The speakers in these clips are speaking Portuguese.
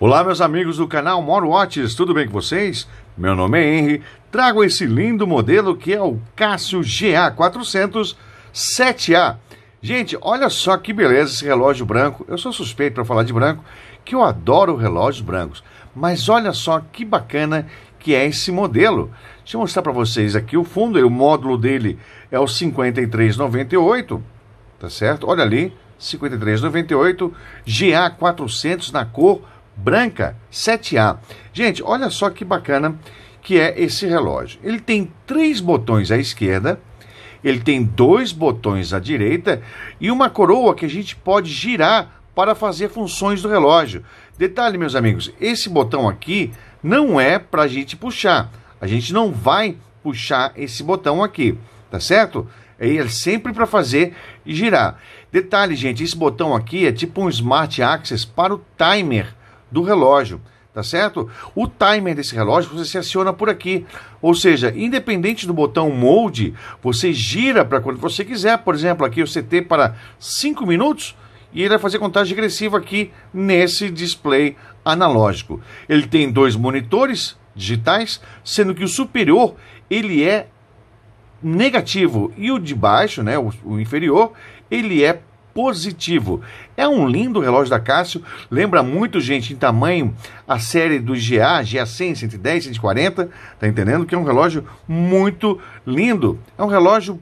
Olá, meus amigos do canal Moro Watches, tudo bem com vocês? Meu nome é Henry, trago esse lindo modelo que é o Casio GA400 7A. Gente, olha só que beleza esse relógio branco. Eu sou suspeito para falar de branco, que eu adoro relógios brancos. Mas olha só que bacana que é esse modelo. Deixa eu mostrar para vocês aqui o fundo, o módulo dele é o 5398, tá certo? Olha ali, 5398 GA400 na cor branca 7A. Gente, olha só que bacana que é esse relógio. Ele tem três botões à esquerda, ele tem dois botões à direita e uma coroa que a gente pode girar para fazer funções do relógio. Detalhe, meus amigos, esse botão aqui não é para a gente puxar. A gente não vai puxar esse botão aqui, tá certo? Ele é, é sempre para fazer girar. Detalhe, gente, esse botão aqui é tipo um Smart Access para o timer do relógio, tá certo? O timer desse relógio você se aciona por aqui, ou seja, independente do botão mode, você gira para quando você quiser, por exemplo, aqui o CT para 5 minutos e ele vai fazer contagem regressiva aqui nesse display analógico. Ele tem dois monitores digitais, sendo que o superior ele é negativo e o de baixo, né, o, o inferior, ele é positivo. É um lindo relógio da Cássio, lembra muito, gente, em tamanho a série do GA, GA 100, 110, 140, tá entendendo? Que é um relógio muito lindo. É um relógio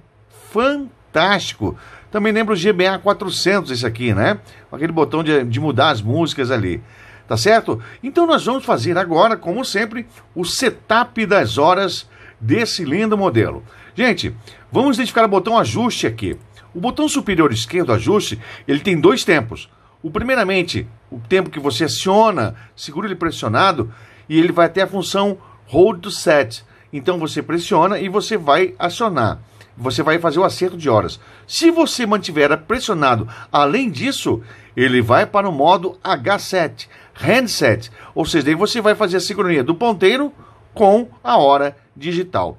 fantástico. Também lembra o GBA 400 esse aqui, né? Aquele botão de, de mudar as músicas ali tá certo? Então nós vamos fazer agora, como sempre, o setup das horas desse lindo modelo. Gente, vamos identificar o botão ajuste aqui. O botão superior esquerdo, ajuste, ele tem dois tempos. O primeiramente, o tempo que você aciona, segura ele pressionado, e ele vai até a função hold to set. Então você pressiona e você vai acionar. Você vai fazer o acerto de horas. Se você mantiver pressionado além disso, ele vai para o modo H7, handset. Ou seja, daí você vai fazer a sincronia do ponteiro com a hora digital.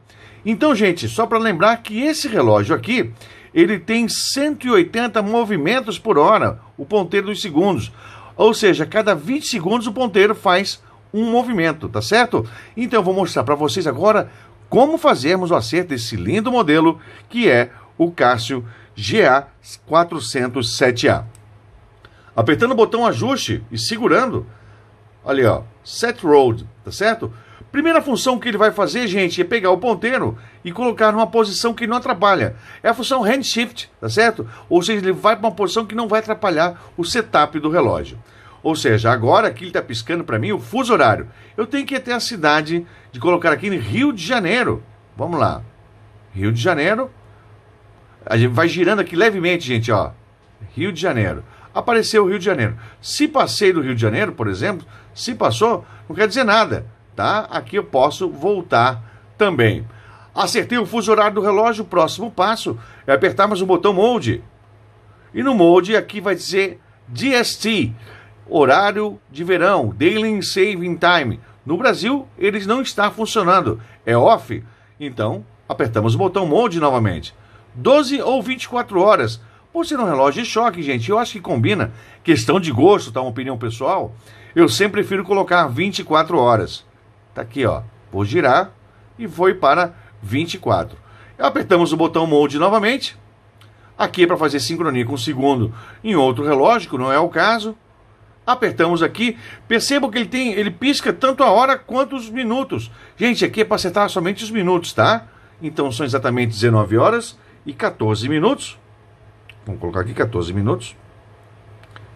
Então, gente, só para lembrar que esse relógio aqui, ele tem 180 movimentos por hora, o ponteiro dos segundos. Ou seja, cada 20 segundos o ponteiro faz um movimento, tá certo? Então eu vou mostrar para vocês agora como fazermos o acerto desse lindo modelo que é o Cássio GA407A. Apertando o botão ajuste e segurando, ali ó, set road, tá certo? Primeira função que ele vai fazer, gente, é pegar o ponteiro e colocar numa posição que não atrapalha. É a função hand shift, tá certo? Ou seja, ele vai para uma posição que não vai atrapalhar o setup do relógio. Ou seja, agora aqui ele está piscando para mim o fuso horário. Eu tenho que ir até a cidade de colocar aqui em Rio de Janeiro. Vamos lá. Rio de Janeiro. A gente vai girando aqui levemente, gente, ó. Rio de Janeiro. Apareceu o Rio de Janeiro. Se passei do Rio de Janeiro, por exemplo, se passou, não quer dizer nada tá? Aqui eu posso voltar também. Acertei o fuso horário do relógio, o próximo passo é apertarmos o botão Mode. E no Mode aqui vai dizer DST, horário de verão, Daily Saving Time. No Brasil, ele não está funcionando, é off. Então, apertamos o botão Mode novamente. 12 ou 24 horas. Por ser um relógio de choque, gente, eu acho que combina. Questão de gosto, tá? Uma opinião pessoal. Eu sempre prefiro colocar 24 horas. Tá aqui, ó. Vou girar e foi para 24. Apertamos o botão Mode novamente. Aqui é para fazer sincronia com o segundo em outro relógio, que não é o caso. Apertamos aqui, Percebam que ele tem, ele pisca tanto a hora quanto os minutos. Gente, aqui é para acertar somente os minutos, tá? Então são exatamente 19 horas e 14 minutos. Vamos colocar aqui 14 minutos.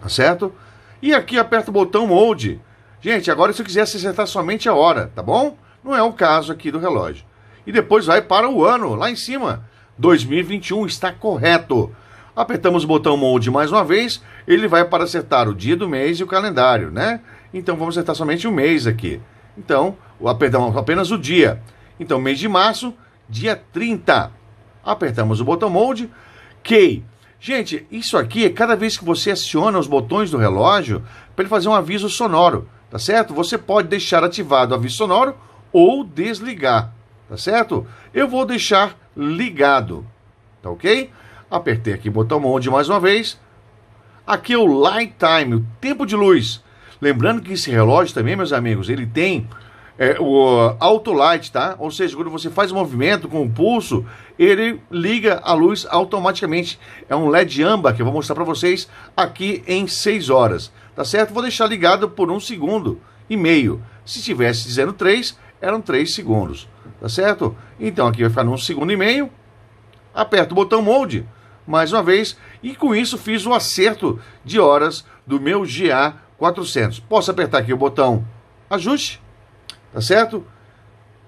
Tá certo? E aqui aperta o botão Mode Gente, agora se eu quiser acertar somente a hora, tá bom? Não é o caso aqui do relógio. E depois vai para o ano, lá em cima. 2021 está correto. Apertamos o botão Mode mais uma vez, ele vai para acertar o dia do mês e o calendário, né? Então vamos acertar somente o mês aqui. Então, o, perdão, apenas o dia. Então, mês de março, dia 30. Apertamos o botão Mode, Key. Gente, isso aqui é cada vez que você aciona os botões do relógio para ele fazer um aviso sonoro tá certo? Você pode deixar ativado o aviso sonoro ou desligar, tá certo? Eu vou deixar ligado, tá ok? Apertei aqui o botão onde mais uma vez. Aqui é o light time, o tempo de luz. Lembrando que esse relógio também, meus amigos, ele tem é, o autolight, tá? Ou seja, quando você faz um movimento com o pulso, ele liga a luz automaticamente. É um LED âmbar que eu vou mostrar para vocês aqui em 6 horas, tá certo? Vou deixar ligado por um segundo e meio. Se tivesse dizendo 3, eram 3 segundos, tá certo? Então aqui vai ficar num segundo e meio. Aperto o botão Mode mais uma vez e com isso fiz o acerto de horas do meu GA 400. Posso apertar aqui o botão Ajuste Tá certo?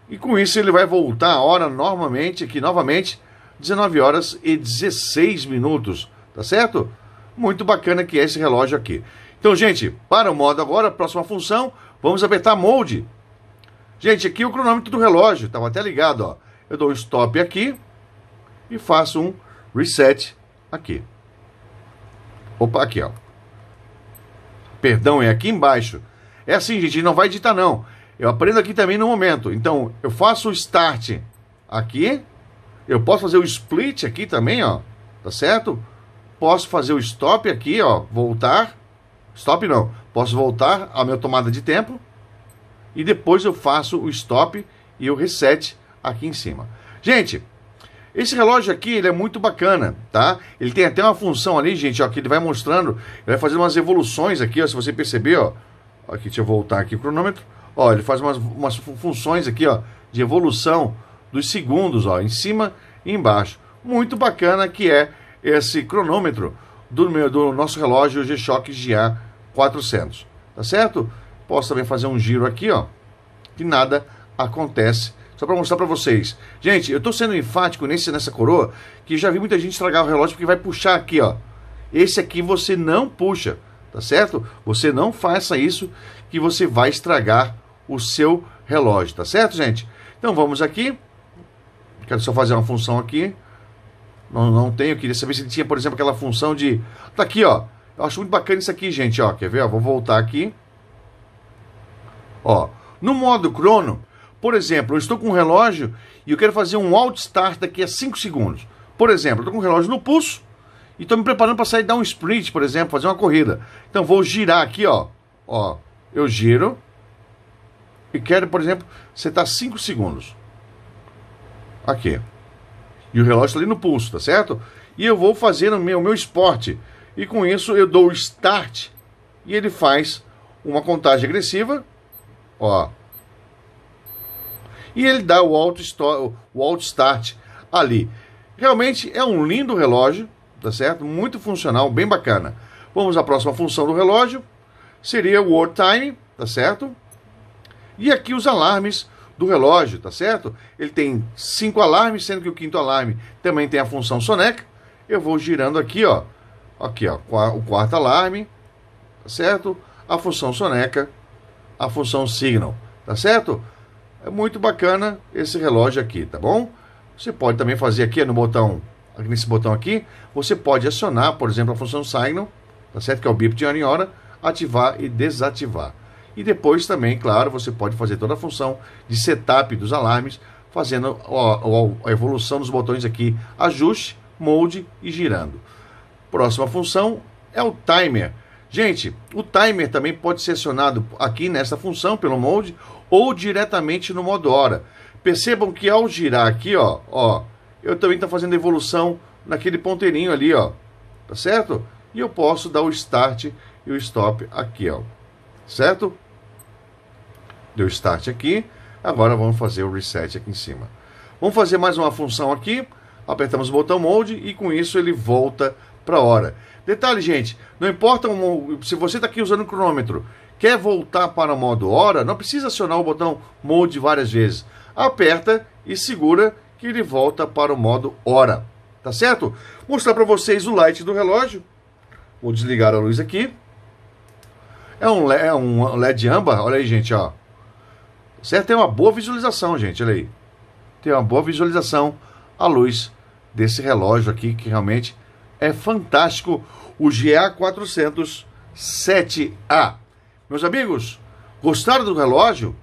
E com isso ele vai voltar a hora normalmente, aqui novamente, 19 horas e 16 minutos. Tá certo? Muito bacana que é esse relógio aqui. Então, gente, para o modo agora, próxima função, vamos apertar molde. Gente, aqui é o cronômetro do relógio, estava até ligado, ó. Eu dou um stop aqui e faço um reset aqui. Opa, aqui, ó. Perdão, é aqui embaixo. É assim, gente, não vai editar não. Eu aprendo aqui também no momento. Então, eu faço o start aqui. Eu posso fazer o split aqui também, ó. Tá certo? Posso fazer o stop aqui, ó. Voltar. Stop não. Posso voltar à minha tomada de tempo. E depois eu faço o stop e o reset aqui em cima. Gente, esse relógio aqui, ele é muito bacana, tá? Ele tem até uma função ali, gente, ó, que ele vai mostrando, ele vai fazendo umas evoluções aqui, ó, se você perceber, ó. Aqui, deixa eu voltar aqui o cronômetro. Ó, ele faz umas, umas funções aqui, ó, de evolução dos segundos, ó, em cima e embaixo. Muito bacana que é esse cronômetro do, meu, do nosso relógio G-Shock GA 400, tá certo? Posso também fazer um giro aqui, ó, que nada acontece só para mostrar para vocês. Gente, eu estou sendo enfático nesse, nessa coroa, que já vi muita gente estragar o relógio porque vai puxar aqui, ó. Esse aqui você não puxa, tá certo? Você não faça isso que você vai estragar o seu relógio, tá certo, gente? Então vamos aqui. Quero só fazer uma função aqui. Não, não tenho, queria saber se ele tinha, por exemplo, aquela função de... Tá aqui, ó. Eu acho muito bacana isso aqui, gente, ó. Quer ver? Ó, vou voltar aqui. Ó. No modo crono, por exemplo, eu estou com um relógio e eu quero fazer um alt start daqui a 5 segundos. Por exemplo, eu estou com um relógio no pulso e estou me preparando para sair dar um sprint, por exemplo, fazer uma corrida. Então vou girar aqui, ó. Ó, eu giro e quero, por exemplo, setar 5 segundos. Aqui. E o relógio está ali no pulso, tá certo? E eu vou fazer o meu, o meu esporte. E com isso eu dou o start e ele faz uma contagem agressiva. Ó. E ele dá o auto, o auto start ali. Realmente é um lindo relógio, tá certo? Muito funcional, bem bacana. Vamos à próxima função do relógio. Seria o World Time, tá certo? E aqui os alarmes do relógio, tá certo? Ele tem cinco alarmes, sendo que o quinto alarme também tem a função soneca. Eu vou girando aqui, ó. Aqui, ó, o quarto alarme, tá certo? A função soneca, a função signal, tá certo? É muito bacana esse relógio aqui, tá bom? Você pode também fazer aqui no botão, aqui nesse botão aqui, você pode acionar, por exemplo, a função signal, tá certo? Que é o bip de hora em hora, ativar e desativar. E depois também, claro, você pode fazer toda a função de setup dos alarmes, fazendo a, evolução dos botões aqui, ajuste, molde e girando. Próxima função é o timer. Gente, o timer também pode ser acionado aqui nessa função pelo molde ou diretamente no modo hora. Percebam que ao girar aqui, ó, ó, eu também estou fazendo evolução naquele ponteirinho ali, ó, tá certo? E eu posso dar o start e o stop aqui, ó, certo? Deu start aqui. Agora vamos fazer o reset aqui em cima. Vamos fazer mais uma função aqui. Apertamos o botão Mode e com isso ele volta para a hora. Detalhe, gente, não importa se você está aqui usando o cronômetro, quer voltar para o modo hora, não precisa acionar o botão Mode várias vezes. Aperta e segura que ele volta para o modo hora. Tá certo? Vou mostrar para vocês o light do relógio. Vou desligar a luz aqui. É um, é um LED âmbar, olha aí, gente, ó certo? Tem uma boa visualização, gente, olha aí. Tem uma boa visualização à luz desse relógio aqui, que realmente é fantástico, o GA400 7A. Meus amigos, gostaram do relógio?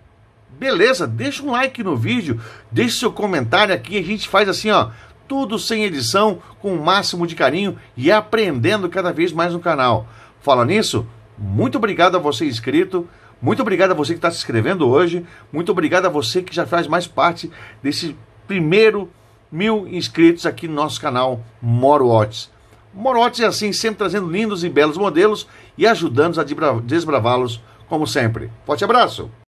Beleza, deixa um like no vídeo, deixe seu comentário aqui, a gente faz assim, ó, tudo sem edição, com o máximo de carinho e aprendendo cada vez mais no canal. Fala nisso, muito obrigado a você inscrito, muito obrigado a você que está se inscrevendo hoje. Muito obrigado a você que já faz mais parte desse primeiro mil inscritos aqui no nosso canal Moro Watts. Moro Watts é assim, sempre trazendo lindos e belos modelos e ajudando-nos a desbravá-los, como sempre. Forte abraço!